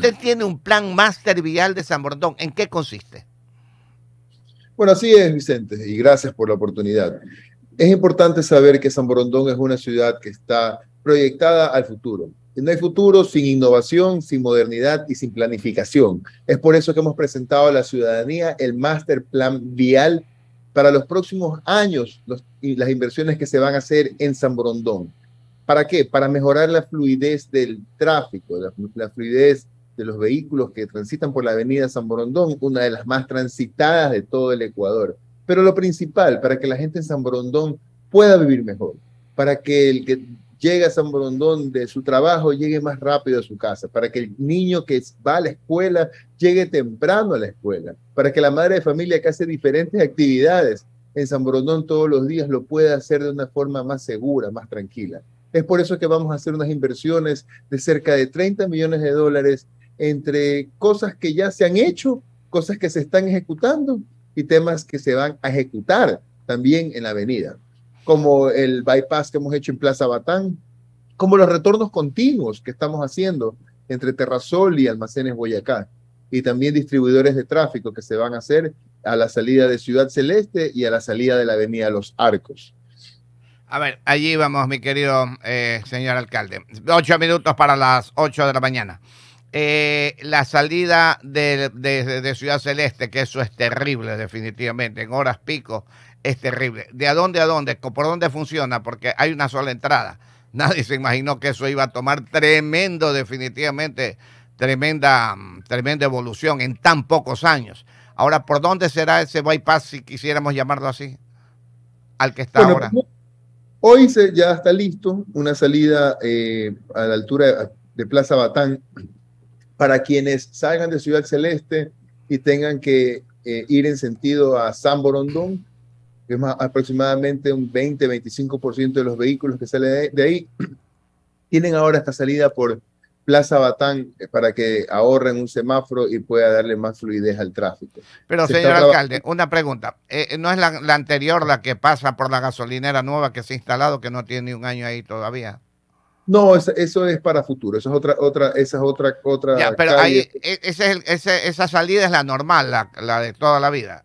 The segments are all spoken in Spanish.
Usted tiene un plan máster vial de San Borondón. ¿En qué consiste? Bueno, así es, Vicente, y gracias por la oportunidad. Es importante saber que San Borondón es una ciudad que está proyectada al futuro. No hay futuro sin innovación, sin modernidad y sin planificación. Es por eso que hemos presentado a la ciudadanía el Master Plan Vial para los próximos años y las inversiones que se van a hacer en San Borondón. ¿Para qué? Para mejorar la fluidez del tráfico, la fluidez de los vehículos que transitan por la avenida San Borondón, una de las más transitadas de todo el Ecuador. Pero lo principal, para que la gente en San Borondón pueda vivir mejor, para que el que llega a San Borondón de su trabajo llegue más rápido a su casa, para que el niño que va a la escuela llegue temprano a la escuela, para que la madre de familia que hace diferentes actividades en San Borondón todos los días lo pueda hacer de una forma más segura, más tranquila. Es por eso que vamos a hacer unas inversiones de cerca de 30 millones de dólares entre cosas que ya se han hecho, cosas que se están ejecutando y temas que se van a ejecutar también en la avenida, como el bypass que hemos hecho en Plaza Batán, como los retornos continuos que estamos haciendo entre Terrasol y Almacenes Boyacá, y también distribuidores de tráfico que se van a hacer a la salida de Ciudad Celeste y a la salida de la avenida Los Arcos. A ver, allí vamos, mi querido eh, señor alcalde. Ocho minutos para las ocho de la mañana. Eh, la salida de, Ciudad Celeste, que eso es terrible definitivamente, en horas pico es terrible. ¿De a dónde a dónde? ¿Por dónde funciona? Porque hay una sola entrada. Nadie se imaginó que eso iba a tomar tremendo, definitivamente, tremenda, tremenda evolución en tan pocos años. Ahora, ¿por dónde será ese bypass, si quisiéramos llamarlo así, al que está ahora? Pues, hoy se, ya está listo una salida eh, a la altura de Plaza Batán para quienes salgan de Ciudad Celeste y tengan que eh, ir en sentido a San Borondón, que es aproximadamente un 20-25% de los vehículos que salen de, ahí, tienen ahora esta salida por Plaza Batán eh, para que ahorren un semáforo y pueda darle más fluidez al tráfico. Pero señor alcalde, una pregunta. Eh, ¿No es la, la anterior la que pasa por la gasolinera nueva que se ha instalado, que no tiene un año ahí todavía? No, eso es para futuro, eso es otra, otra, esa es otra, otra. Ya, pero e, esa salida es la normal, la, de toda la vida.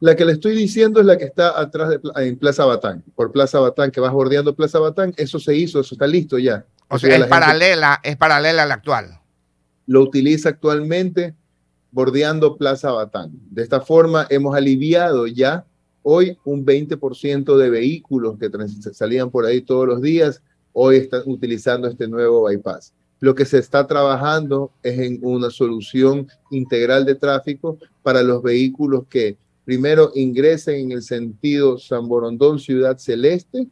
La que le estoy diciendo es la que está atrás de, en Plaza Batán, por Plaza Batán, que vas bordeando Plaza Batán, eso se hizo, eso está listo ya. O sea, es paralela a la actual. Lo utiliza actualmente bordeando Plaza Batán. De esta forma hemos aliviado ya hoy un 20% de vehículos que salían por ahí todos los días hoy están utilizando este nuevo bypass. Lo que se está trabajando es en una solución integral de tráfico para los vehículos que primero ingresen en el sentido San Borondón, Ciudad Celeste,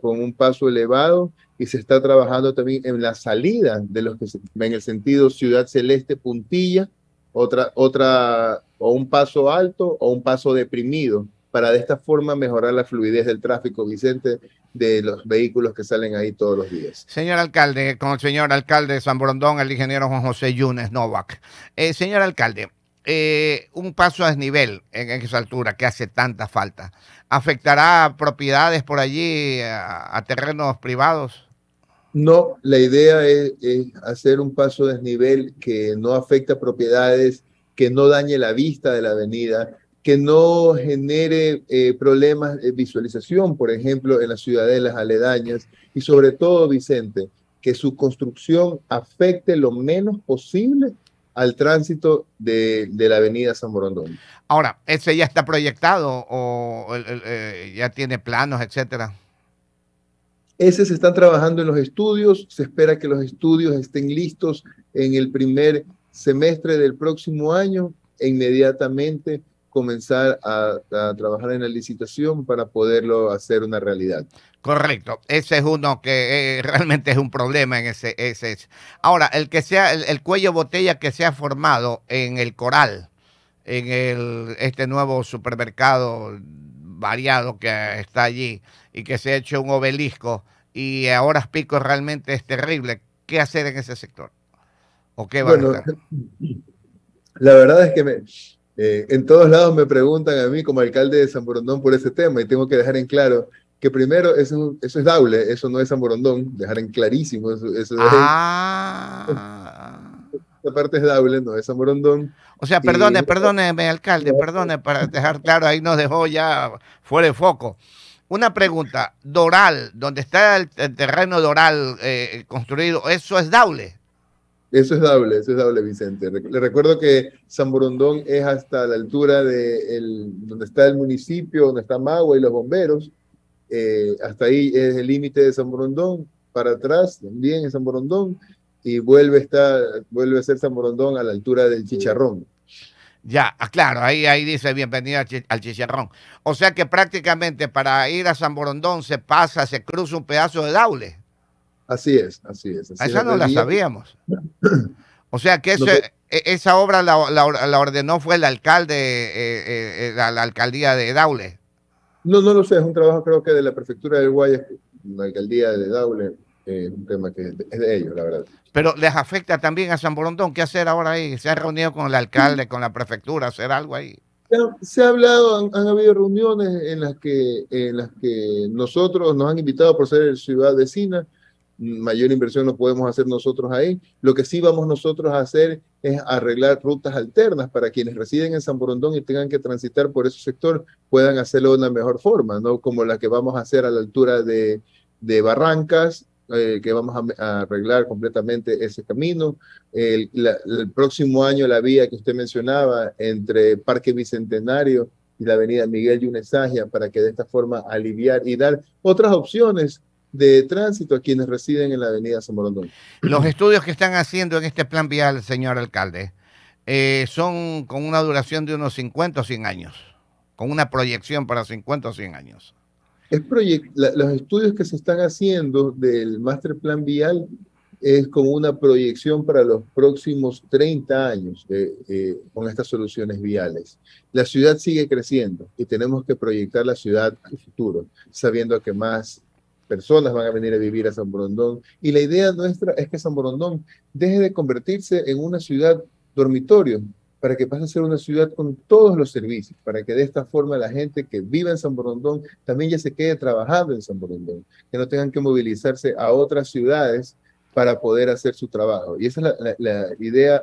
con un paso elevado, y se está trabajando también en la salida de los que se, en el sentido Ciudad Celeste, Puntilla, otra, otra, o un paso alto o un paso deprimido, para de esta forma mejorar la fluidez del tráfico. Vicente, de los vehículos que salen ahí todos los días. Señor alcalde, con el señor alcalde de San Brondón, el ingeniero Juan José Yunes Novak. Eh, señor alcalde, eh, un paso a desnivel en, esa altura que hace tanta falta, ¿afectará propiedades por allí, a, terrenos privados? No, la idea es, hacer un paso a desnivel que no afecta a propiedades, que no dañe la vista de la avenida, que no genere eh, problemas de visualización, por ejemplo, en las ciudadelas aledañas y sobre todo, Vicente, que su construcción afecte lo menos posible al tránsito de, la avenida San Borondón. Ahora, ¿ese ya está proyectado o, eh, ya tiene planos, etcétera? Ese se están trabajando en los estudios, se espera que los estudios estén listos en el primer semestre del próximo año e inmediatamente comenzar a, trabajar en la licitación para poderlo hacer una realidad. Correcto, ese es uno que eh, realmente es un problema en ese, ese, Ahora, el que sea el, cuello botella que se ha formado en el Coral, en el, este nuevo supermercado variado que está allí y que se ha hecho un obelisco y ahora pico realmente es terrible. ¿Qué hacer en ese sector? ¿O qué bueno, La verdad es que me, eh, en todos lados me preguntan a mí como alcalde de San Borondón por ese tema y tengo que dejar en claro que primero eso, es Daule, eso no es San Borondón, dejar en clarísimo eso, ah. esa parte es Daule, no es San Borondón. O sea, perdone, perdóneme, alcalde, perdone para dejar claro, ahí nos dejó ya fuera de foco. Una pregunta, Doral, donde está el, terreno Doral eh, construido, ¿eso es Daule? Eso es doble, eso es doble, Vicente. Le recuerdo que San Borondón es hasta la altura de donde está el municipio, donde está Magua y los bomberos. Eh, hasta ahí es el límite de San Borondón. Para atrás también es San Borondón. Y vuelve, vuelve a ser San Borondón a la altura del Chicharrón. Ya, ah, claro, ahí, ahí dice bienvenido al Chicharrón. O sea que prácticamente para ir a San Borondón se pasa, se cruza un pedazo de Daule. Así es, así es. Así esa no la sabíamos. O sea que, e, esa obra la, ordenó fue el alcalde, eh, eh, eh la, alcaldía de Daule. No, no lo sé, es un trabajo creo que de la prefectura de Guayas, la alcaldía de Daule, eh, un tema que es de, ellos, la verdad. Pero les afecta también a San Borondón, ¿qué hacer ahora ahí? ¿Se ha reunido con el alcalde, con la prefectura, hacer algo ahí? se ha hablado, han, habido reuniones en las, que, en las que nosotros nos han invitado por ser ciudad vecina, mayor inversión no podemos hacer nosotros ahí. Lo que sí vamos nosotros a hacer es arreglar rutas alternas para quienes residen en San Borondón y tengan que transitar por ese sector puedan hacerlo de una mejor forma, ¿no? Como la que vamos a hacer a la altura de, de Barrancas, eh, que vamos a, arreglar completamente ese camino. El, el próximo año la vía que usted mencionaba entre Parque Bicentenario y la avenida Miguel Yunesagia para que de esta forma aliviar y dar otras opciones de tránsito a quienes residen en la avenida San Los estudios que están haciendo en este plan vial, señor alcalde, eh, son con una duración de unos 50 o 100 años, con una proyección para 50 o 100 años. Es los estudios que se están haciendo del master plan vial es como una proyección para los próximos 30 años eh, eh, con estas soluciones viales. La ciudad sigue creciendo y tenemos que proyectar la ciudad al futuro, sabiendo que más personas van a venir a vivir a San Borondón. Y la idea nuestra es que San Borondón deje de convertirse en una ciudad dormitorio, para que pase a ser una ciudad con todos los servicios, para que de esta forma la gente que viva en San Borondón también ya se quede trabajando en San Borondón, que no tengan que movilizarse a otras ciudades para poder hacer su trabajo. Y esa es la, la idea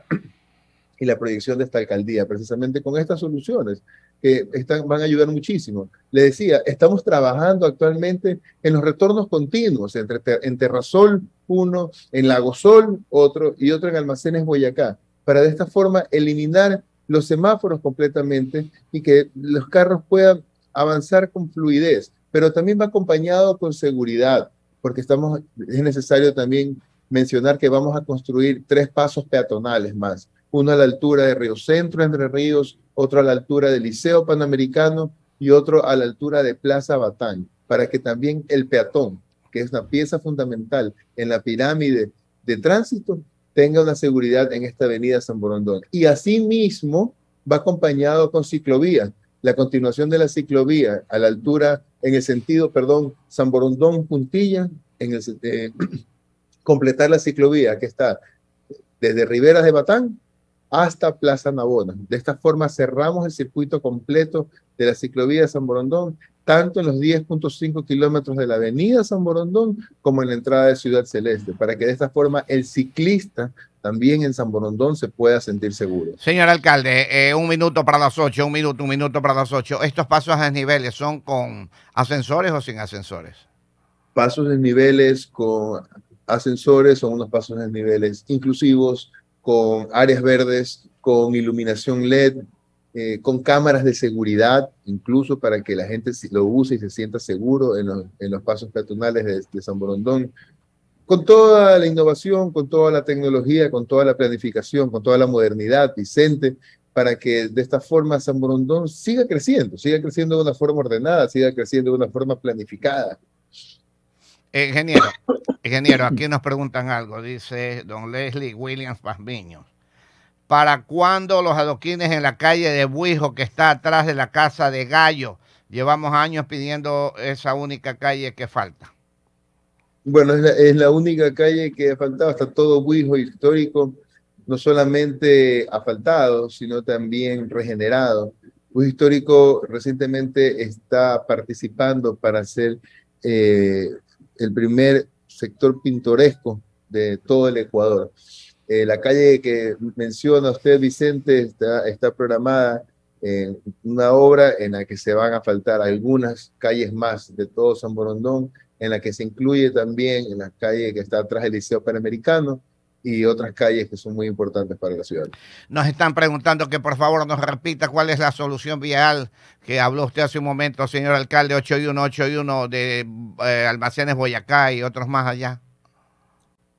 y la proyección de esta alcaldía, precisamente con estas soluciones, que van a ayudar muchísimo. Le decía, estamos trabajando actualmente en los retornos continuos entre en Terrasol uno, en Lagosol otro y otro en Almacenes Boyacá, para de esta forma eliminar los semáforos completamente y que los carros puedan avanzar con fluidez, pero también va acompañado con seguridad, porque estamos, es necesario también mencionar que vamos a construir tres pasos peatonales más, uno a la altura de Río Centro, Entre Ríos, otro a la altura del Liceo Panamericano y otro a la altura de Plaza Batán, para que también el peatón, que es una pieza fundamental en la pirámide de tránsito, tenga una seguridad en esta avenida San Borondón. Y asimismo va acompañado con ciclovía, La continuación de la ciclovía a la altura, en el sentido, perdón, San Borondón Puntilla, en el, eh, completar la ciclovía que está desde Riberas de Batán hasta Plaza Navona. De esta forma cerramos el circuito completo de la ciclovía de San Borondón, tanto en los 10.5 kilómetros de la avenida San Borondón como en la entrada de Ciudad Celeste, para que de esta forma el ciclista también en San Borondón se pueda sentir seguro. Señor alcalde, eh, un minuto para las 8, un minuto, un minuto para las 8. ¿Estos pasos a niveles son con ascensores o sin ascensores? Pasos de niveles con ascensores son unos pasos a niveles inclusivos, con áreas verdes, con iluminación LED, eh, con cámaras de seguridad, incluso para que la gente lo use y se sienta seguro en los, en los pasos peatonales de, de, San Borondón. Con toda la innovación, con toda la tecnología, con toda la planificación, con toda la modernidad, Vicente, para que de esta forma San Borondón siga creciendo, siga creciendo de una forma ordenada, siga creciendo de una forma planificada ingeniero, ingeniero, aquí nos preguntan algo, dice don Leslie Williams Pazmiño. ¿Para cuándo los adoquines en la calle de Buijo, que está atrás de la casa de Gallo? Llevamos años pidiendo esa única calle que falta. Bueno, es la, única calle que ha faltado, hasta todo Buijo histórico, no solamente ha faltado, sino también regenerado. Buijo histórico recientemente está participando para hacer eh, el primer sector pintoresco de todo el Ecuador. Eh, la calle que menciona usted, Vicente, está, programada en eh, una obra en la que se van a faltar algunas calles más de todo San Borondón, en la que se incluye también la calle que está atrás del Liceo Panamericano, y otras calles que son muy importantes para la ciudad. Nos están preguntando que por favor nos repita cuál es la solución vial que habló usted hace un momento, señor alcalde, 8181 de eh, Almacenes Boyacá y otros más allá.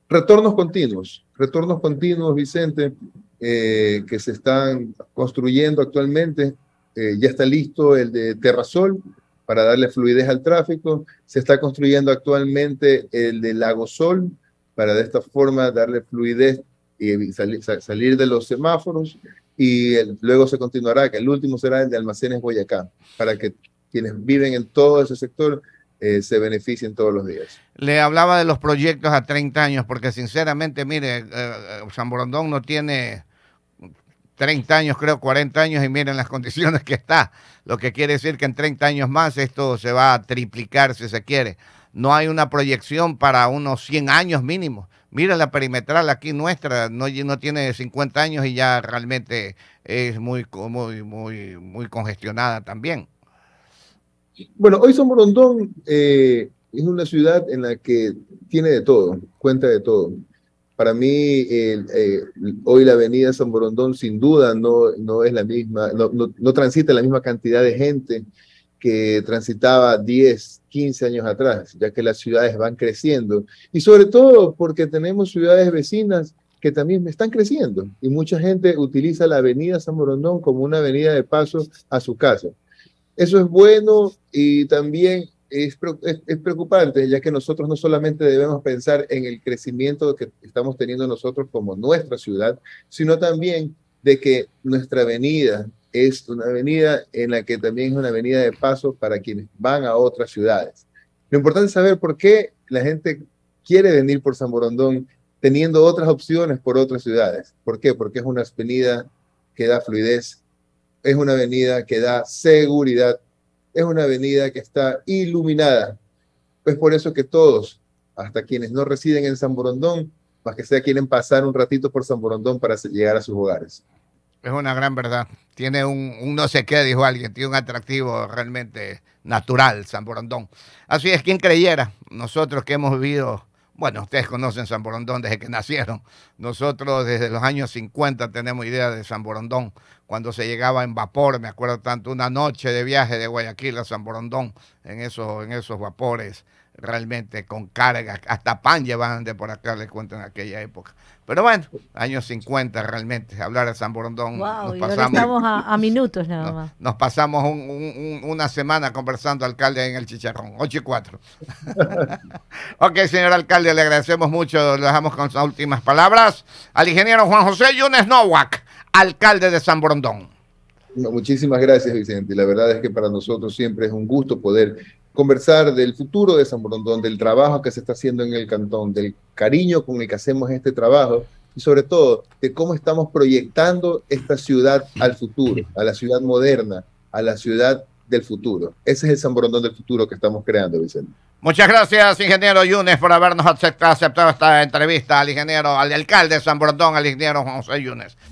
Retornos continuos, retornos continuos, Vicente, eh, que se están construyendo actualmente. Eh, ya está listo el de Terrasol para darle fluidez al tráfico. Se está construyendo actualmente el de Lago Sol para de esta forma darle fluidez y salir, de los semáforos y luego se continuará, que el último será el de almacenes Boyacá, para que quienes viven en todo ese sector eh, se beneficien todos los días. Le hablaba de los proyectos a 30 años, porque sinceramente, mire, eh, eh, San Borondón no tiene 30 años, creo 40 años, y miren las condiciones que está, lo que quiere decir que en 30 años más esto se va a triplicar si se quiere no hay una proyección para unos 100 años mínimos. Mira la perimetral aquí nuestra, no, tiene 50 años y ya realmente es muy, muy, muy, congestionada también. Bueno, hoy San Borondón eh, es una ciudad en la que tiene de todo, cuenta de todo. Para mí, eh, hoy la avenida San Borondón sin duda no, no es la misma, no transita la misma cantidad de gente que transitaba 10, 15 años atrás, ya que las ciudades van creciendo. Y sobre todo porque tenemos ciudades vecinas que también están creciendo y mucha gente utiliza la avenida San Morondón como una avenida de paso a su casa. Eso es bueno y también es, es, preocupante, ya que nosotros no solamente debemos pensar en el crecimiento que estamos teniendo nosotros como nuestra ciudad, sino también de que nuestra avenida, es una avenida en la que también es una avenida de paso para quienes van a otras ciudades. Lo importante es saber por qué la gente quiere venir por San Borondón teniendo otras opciones por otras ciudades. ¿Por qué? Porque es una avenida que da fluidez, es una avenida que da seguridad, es una avenida que está iluminada. Es por eso que todos, hasta quienes no residen en San Borondón, más que sea quieren pasar un ratito por San Borondón para llegar a sus hogares. Es una gran verdad. Tiene un, no sé qué, dijo alguien, tiene un atractivo realmente natural, San Borondón. Así es, quien creyera, nosotros que hemos vivido, bueno, ustedes conocen San Borondón desde que nacieron, nosotros desde los años 50 tenemos idea de San Borondón, cuando se llegaba en vapor, me acuerdo tanto, una noche de viaje de Guayaquil a San Borondón, en en esos vapores realmente con cargas, hasta pan llevaban de por acá, les cuento en aquella época. Pero bueno, años 50 realmente, hablar de San Borondón. nos pasamos, estamos a, minutos nada más. Nos, pasamos una semana conversando, alcalde, en el Chicharrón, 8 y 4. ok, señor alcalde, le agradecemos mucho, lo dejamos con sus últimas palabras. Al ingeniero Juan José Yunes Nowak, alcalde de San Borondón. muchísimas gracias, Vicente. La verdad es que para nosotros siempre es un gusto poder conversar del futuro de San Borondón, del trabajo que se está haciendo en el cantón, del cariño con el que hacemos este trabajo y sobre todo de cómo estamos proyectando esta ciudad al futuro, a la ciudad moderna, a la ciudad del futuro. Ese es el San Borondón del futuro que estamos creando, Vicente. Muchas gracias, ingeniero Yunes, por habernos aceptado esta entrevista al ingeniero, al alcalde de San Borondón, al ingeniero José Yunes.